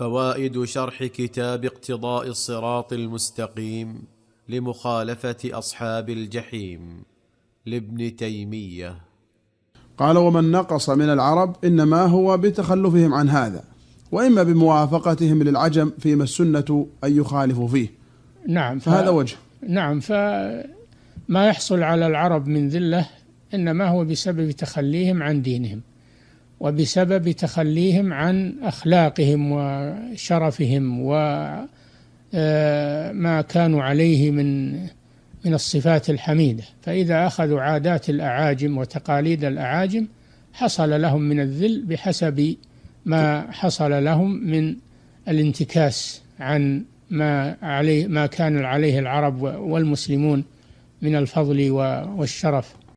فوائد شرح كتاب اقتضاء الصراط المستقيم لمخالفه اصحاب الجحيم لابن تيميه قال ومن نقص من العرب انما هو بتخلفهم عن هذا واما بموافقتهم للعجم فيما السنه ان يخالفوا فيه نعم ف... فهذا وجه نعم فما يحصل على العرب من ذله انما هو بسبب تخليهم عن دينهم وبسبب تخليهم عن اخلاقهم وشرفهم وما آه، كانوا عليه من من الصفات الحميده فاذا اخذوا عادات الاعاجم وتقاليد الاعاجم حصل لهم من الذل بحسب ما حصل لهم من الانتكاس عن ما عليه ما كان عليه العرب والمسلمون من الفضل والشرف